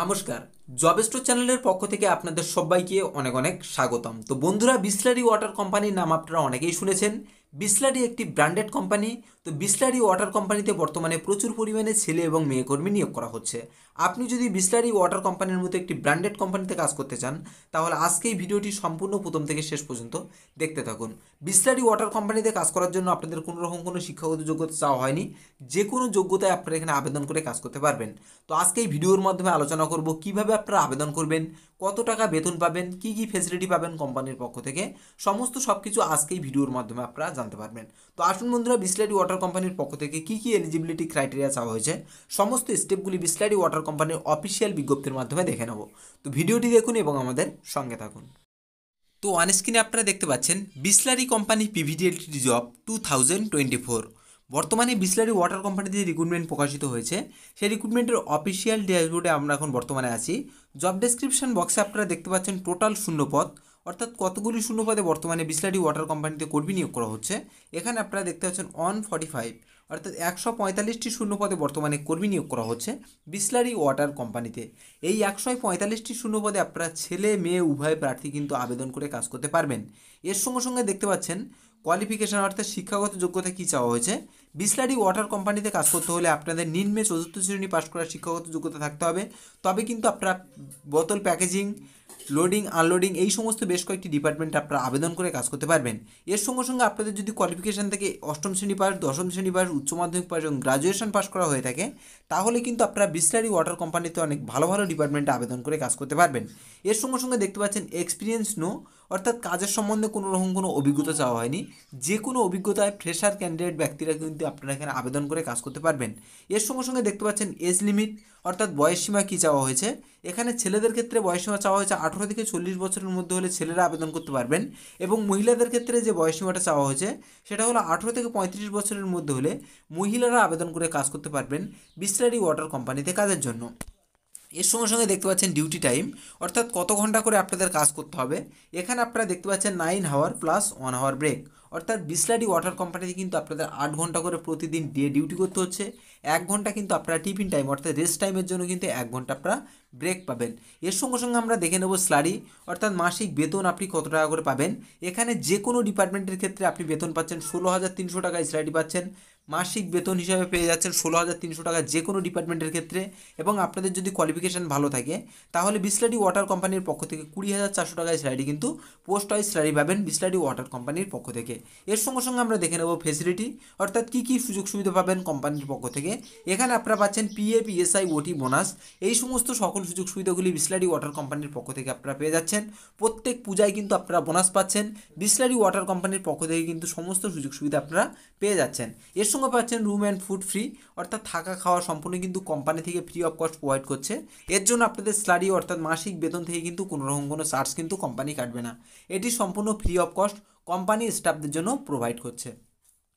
নমস্কার জবেস্টো চ্যানেলের পক্ষ থেকে আপনাদের সবাইকে অনেক অনেক স্বাগতম তো বন্ধুরা বিসলারি ওয়াটার কোম্পানির নাম আপনারা অনেকেই শুনেছেন বিসলারি একটি ব্র্যান্ডেড কোম্পানি তো বিসলারি ওয়াটার কোম্পানিতে বর্তমানে প্রচুর পরিমাণে ছেলে এবং মেয়ে কর্মী নিয়োগ করা হচ্ছে আপনি যদি বিসলারি ওয়াটার কোম্পানির মতো একটি ব্র্যান্ডেড কোম্পানিতে কাজ করতে চান তাহলে আজকে এই ভিডিওটি সম্পূর্ণ প্রথম থেকে শেষ পর্যন্ত দেখতে থাকুন বিসলারি ওয়াটার কোম্পানিতে কাজ করার জন্য আপনাদের কোনো রকম কোনো শিক্ষাগত যোগ্যতা চাওয়া হয়নি যে কোনো যোগ্যতায় আপনারা এখানে আবেদন করে কাজ করতে পারবেন তো আজকে এই ভিডিওর মাধ্যমে আলোচনা করব কিভাবে আপনারা আবেদন করবেন কত টাকা বেতন পাবেন কি কি ফেসিলিটি পাবেন কোম্পানির পক্ষ থেকে সমস্ত সব কিছু আজকেই ভিডিওর মাধ্যমে আপনারা জানতে পারবেন তো আসুন বন্ধুরা বিসলারি ওয়াটার কোম্পানির পক্ষ থেকে কি কি এলিজিবিলিটি ক্রাইটেরিয়া চাওয়া হয়েছে সমস্ত স্টেপগুলি বিসলারি ওয়াটার কোম্পানির অফিসিয়াল বিজ্ঞপ্তির মাধ্যমে দেখে নেব তো ভিডিওটি দেখুন এবং আমাদের সঙ্গে থাকুন তো অনস্ক্রিনে আপনারা দেখতে পাচ্ছেন বিসলারি কোম্পানি পিভিডিএলটি job two thousand twenty four বর্তমানে বিসলারি ওয়াটার কোম্পানিতে যে রিক্রুটমেন্ট প্রকাশিত হয়েছে সেই রিক্রুটমেন্টের অফিসিয়াল ড্যাশবোর্ডে আমরা এখন বর্তমানে আছি জব ডেসক্রিপশন বক্সে আপনারা দেখতে পাচ্ছেন টোটাল শূন্যপদ অর্থাৎ কতগুলি শূন্যপদে বর্তমানে বিসলারি ওয়াটার কোম্পানিতে কর্মী নিয়োগ করা হচ্ছে এখানে আপনারা দেখতে পাচ্ছেন ওয়ান ফর্টি ফাইভ অর্থাৎ একশো পঁয়তাল্লিশটি শূন্যপদে বর্তমানে কর্মী নিয়োগ করা হচ্ছে বিসলারি ওয়াটার কোম্পানিতে এই একশো পঁয়তাল্লিশটি শূন্যপদে আপনারা ছেলে মেয়ে উভয় প্রার্থী কিন্তু আবেদন করে কাজ করতে পারবেন এর সঙ্গে সঙ্গে দেখতে পাচ্ছেন কোয়ালিফিকেশান অর্থাৎ শিক্ষাগত যোগ্যতা কী চাওয়া হয়েছে বিসলারি ওয়াটার কোম্পানিতে কাজ করতে হলে আপনাদের নিম্নে চতুর্থ শ্রেণী পাশ করার শিক্ষাগত যোগ্যতা থাকতে হবে তবে কিন্তু আপনারা বোতল প্যাকেজিং লোডিং আনলোডিং এই সমস্ত বেশ কয়েকটি ডিপার্টমেন্ট আপনারা আবেদন করে কাজ করতে পারবেন এর সঙ্গে সঙ্গে আপনাদের যদি কোয়ালিফিকেশান থেকে অষ্টম শ্রেণী পাস দশম শ্রেণী পাস উচ্চ মাধ্যমিক পাস এবং গ্রাজুয়েশন পাস করা হয়ে থাকে তাহলে কিন্তু আপনারা বিসলারি ওয়াটার কোম্পানিতে অনেক ভালো ভালো ডিপার্টমেন্টে আবেদন করে কাজ করতে পারবেন এর সঙ্গে সঙ্গে দেখতে পাচ্ছেন এক্সপিরিয়েন্স নো অর্থাৎ কাজের সম্বন্ধে কোনো রকম কোনো অভিজ্ঞতা চাওয়া হয়নি যে কোনো অভিজ্ঞতায় ফ্রেশার ক্যান্ডিডেট ব্যক্তিরা কিন্তু আপনারা এখানে আবেদন করে কাজ করতে পারবেন এর সঙ্গে সঙ্গে দেখতে পাচ্ছেন এজ লিমিট অর্থাৎ বয়সসীমা কী চাওয়া হয়েছে এখানে ছেলেদের ক্ষেত্রে বয়সসীমা চাওয়া হয়েছে আঠেরো থেকে চল্লিশ বছরের মধ্যে হলে ছেলেরা আবেদন করতে পারবেন এবং মহিলাদের ক্ষেত্রে যে বয়সসীমাটা চাওয়া হয়েছে সেটা হলো আঠেরো থেকে পঁয়ত্রিশ বছরের মধ্যে হলে মহিলারা আবেদন করে কাজ করতে পারবেন বিসলারি ওয়াটার কোম্পানিতে কাজের জন্য এর সঙ্গে সঙ্গে দেখতে পাচ্ছেন ডিউটি টাইম অর্থাৎ কত ঘন্টা করে আপনাদের কাজ করতে হবে এখানে আপনারা দেখতে পাচ্ছেন নাইন হাওয়ার প্লাস ওয়ান হাওয়ার ব্রেক অর্থাৎ বিসলারি ওয়াটার কোম্পানিতে কিন্তু আপনাদের আট ঘন্টা করে প্রতিদিন ডে ডিউটি করতে হচ্ছে এক ঘন্টা কিন্তু আপনারা টিফিন টাইম অর্থাৎ রেস্ট টাইমের জন্য কিন্তু এক ঘন্টা আপনারা ব্রেক পাবেন এর সঙ্গে সঙ্গে আমরা দেখে নেব স্লারি অর্থাৎ মাসিক বেতন আপনি কত টাকা করে পাবেন এখানে যে কোনো ডিপার্টমেন্টের ক্ষেত্রে আপনি বেতন পাচ্ছেন ষোলো হাজার তিনশো টাকা স্লারি পাচ্ছেন মাসিক বেতন হিসাবে পেয়ে যাচ্ছেন ষোলো হাজার তিনশো টাকা যে কোনো ডিপার্টমেন্টের ক্ষেত্রে এবং আপনাদের যদি কোয়ালিফিকেশান ভালো থাকে তাহলে বিসলাডি ওয়াটার কোম্পানির পক্ষ থেকে কুড়ি হাজার চারশো টাকায় স্যালারি কিন্তু পোস্ট ওয়াইজ স্লারি পাবেন বিসলাডি ওয়াটার কোম্পানির পক্ষ থেকে এর সঙ্গে সঙ্গে আমরা দেখে নেব ফেসিলিটি অর্থাৎ কী কী সুযোগ সুবিধা পাবেন কোম্পানির পক্ষ থেকে এখানে আপনারা পাচ্ছেন পিএ পিএসআই ওটি বোনাস এই সমস্ত সকল সুযোগ সুবিধাগুলি বিসলারি ওয়াটার কোম্পানির পক্ষ থেকে আপনারা পেয়ে যাচ্ছেন প্রত্যেক পূজায় কিন্তু আপনারা বোনাস পাচ্ছেন বিসলারি ওয়াটার কোম্পানির পক্ষ থেকে কিন্তু সমস্ত সুযোগ সুবিধা আপনারা পেয়ে যাচ্ছেন এর সঙ্গে পাচ্ছেন রুম অ্যান্ড ফুড ফ্রি অর্থাৎ থাকা খাওয়া সম্পূর্ণ কিন্তু কোম্পানি থেকে ফ্রি অফ কস্ট প্রোভাইড করছে এর জন্য আপনাদের স্যালারি অর্থাৎ মাসিক বেতন থেকে কিন্তু কোনোরকম কোনো চার্জ কিন্তু কোম্পানি কাটবে না এটি সম্পূর্ণ ফ্রি অফ কস্ট কোম্পানি স্টাফদের জন্য প্রোভাইড করছে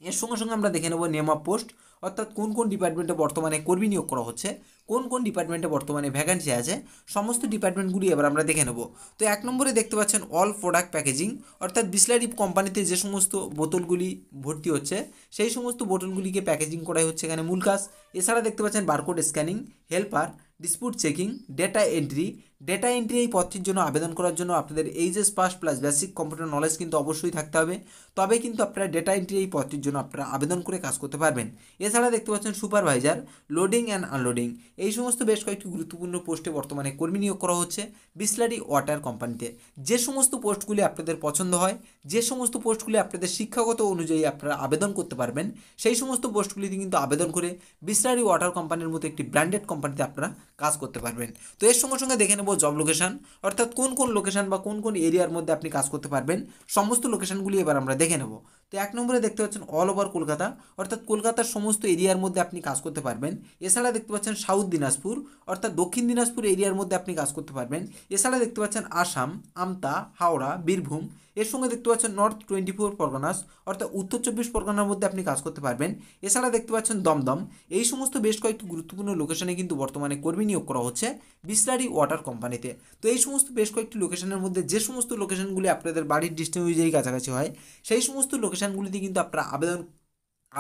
এর সঙ্গে সঙ্গে আমরা দেখে নেব নেম অফ পোস্ট অর্থাৎ কোন কোন ডিপার্টমেন্টে বর্তমানে কর্মী নিয়োগ করা হচ্ছে কোন কোন ডিপার্টমেন্টে বর্তমানে ভ্যাকান্সি আছে সমস্ত ডিপার্টমেন্টগুলি এবার আমরা দেখে নেব তো এক নম্বরে দেখতে পাচ্ছেন অল প্রোডাক্ট প্যাকেজিং অর্থাৎ বিসলারিপ কোম্পানিতে যে সমস্ত বোতলগুলি ভর্তি হচ্ছে সেই সমস্ত বোতলগুলিকে প্যাকেজিং করাই হচ্ছে এখানে মূল কাজ এছাড়া দেখতে পাচ্ছেন বারকোড স্ক্যানিং হেল্পার ডিসপুট checking data entry data entry এই পথটির জন্য আবেদন করার জন্য আপনাদের HS pass plus basic computer knowledge কিন্তু অবশ্যই থাকতে হবে তবে কিন্তু আপনারা ডেটা এন্ট্রি এই পথটির জন্য আপনারা আবেদন করে কাজ করতে পারবেন এছাড়া দেখতে পাচ্ছেন সুপারভাইজার লোডিং অ্যান্ড আনলোডিং এই সমস্ত বেশ কয়েকটি গুরুত্বপূর্ণ পোস্টে বর্তমানে কর্মী নিয়োগ করা হচ্ছে বিসলারি ওয়াটার কোম্পানিতে যে সমস্ত পোস্টগুলি আপনাদের পছন্দ হয় যে সমস্ত পোস্টগুলি আপনাদের শিক্ষাগত অনুযায়ী আপনারা আবেদন করতে পারবেন সেই সমস্ত পোস্টগুলিতে কিন্তু আবেদন করে বিসলারি ওয়াটার কোম্পানির মতো একটি ব্র্যান্ডেড কোম্পানিতে আপনারা কাজ করতে পারবেন তো এর সঙ্গে সঙ্গে দেখে নেব নম্বর জব লোকেশান অর্থাৎ কোন কোন লোকেশান বা কোন কোন এরিয়ার মধ্যে আপনি কাজ করতে পারবেন সমস্ত লোকেশানগুলি এবার আমরা দেখে নেব তো এক নম্বরে দেখতে পাচ্ছেন অল ওভার কলকাতা অর্থাৎ কলকাতার সমস্ত এরিয়ার মধ্যে আপনি কাজ করতে পারবেন এছাড়া দেখতে পাচ্ছেন সাউথ দিনাজপুর অর্থাৎ দক্ষিণ দিনাজপুর এরিয়ার মধ্যে আপনি কাজ করতে পারবেন এছাড়া দেখতে পাচ্ছেন আসাম আমতা হাওড়া বীরভূম এর সঙ্গে দেখতে পাচ্ছেন নর্থ টোয়েন্টি ফোর পরগনাস অর্থাৎ উত্তর চব্বিশ পরগনার মধ্যে আপনি কাজ করতে পারবেন এছাড়া দেখতে পাচ্ছেন দমদম এই সমস্ত বেশ কয়েকটি গুরুত্বপূর্ণ লোকেশনে কিন্তু বর্তমানে কর্মী নিয়োগ করা হচ্ছে বিসলারি ওয়াটার কোম্পানিতে তো এই সমস্ত বেশ কয়েকটি লোকেশনের মধ্যে যে সমস্ত লোকেশনগুলি আপনাদের বাড়ির ডিস্টেন্স অনুযায়ী কাছাকাছি হয় সেই সমস্ত লোকেশনগুলিতে কিন্তু আপনারা আবেদন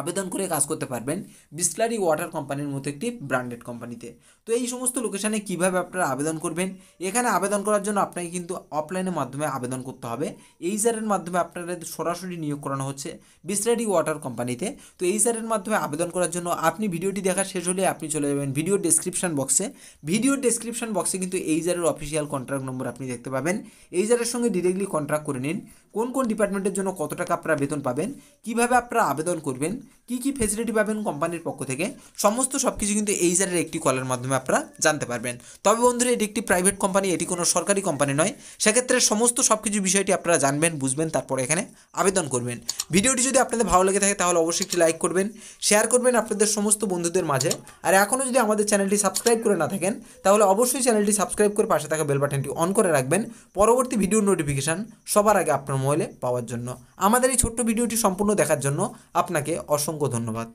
আবেদন করে কাজ করতে পারবেন বিসলারি ওয়াটার কোম্পানির মতো একটি ব্র্যান্ডেড কোম্পানিতে তো এই সমস্ত লোকেশানে কিভাবে আপনারা আবেদন করবেন এখানে আবেদন করার জন্য আপনাকে কিন্তু অফলাইনের মাধ্যমে আবেদন করতে হবে এই স্যারের মাধ্যমে আপনারা সরাসরি নিয়োগ করানো হচ্ছে বিসলারি ওয়াটার কোম্পানিতে তো এই স্যারের মাধ্যমে আবেদন করার জন্য আপনি ভিডিওটি দেখা শেষ হলে আপনি চলে যাবেন ভিডিও ডেসক্রিপশন বক্সে ভিডিও ডিসক্রিপশান বক্সে কিন্তু এই স্যারের অফিসিয়াল কন্ট্রাক্ট নম্বর আপনি দেখতে পাবেন এই স্যারের সঙ্গে ডিরেক্টলি কন্ট্রাক্ট করে নিন কোন কোন ডিপার্টমেন্টের জন্য কত টাকা আপনারা বেতন পাবেন কিভাবে আপনারা আবেদন করবেন কি কি ফেসিলিটি পাবেন কোম্পানির পক্ষ থেকে সমস্ত সব কিছু কিন্তু এই জারের একটি কলের মাধ্যমে আপনারা জানতে পারবেন তবে বন্ধুরা এটি একটি প্রাইভেট কোম্পানি এটি কোনো সরকারি কোম্পানি নয় সেক্ষেত্রে সমস্ত সব কিছু বিষয়টি আপনারা জানবেন বুঝবেন তারপর এখানে আবেদন করবেন ভিডিওটি যদি আপনাদের ভালো লেগে থাকে তাহলে অবশ্যই একটি লাইক করবেন শেয়ার করবেন আপনাদের সমস্ত বন্ধুদের মাঝে আর এখনও যদি আমাদের চ্যানেলটি সাবস্ক্রাইব করে না থাকেন তাহলে অবশ্যই চ্যানেলটি সাবস্ক্রাইব করে পাশে থাকা বেল বাটনটি অন করে রাখবেন পরবর্তী ভিডিও নোটিফিকেশান সবার আগে আপনার সময় পাওয়ার জন্য আমাদের এই ছোট্ট ভিডিওটি সম্পূর্ণ দেখার জন্য আপনাকে অসংখ্য ধন্যবাদ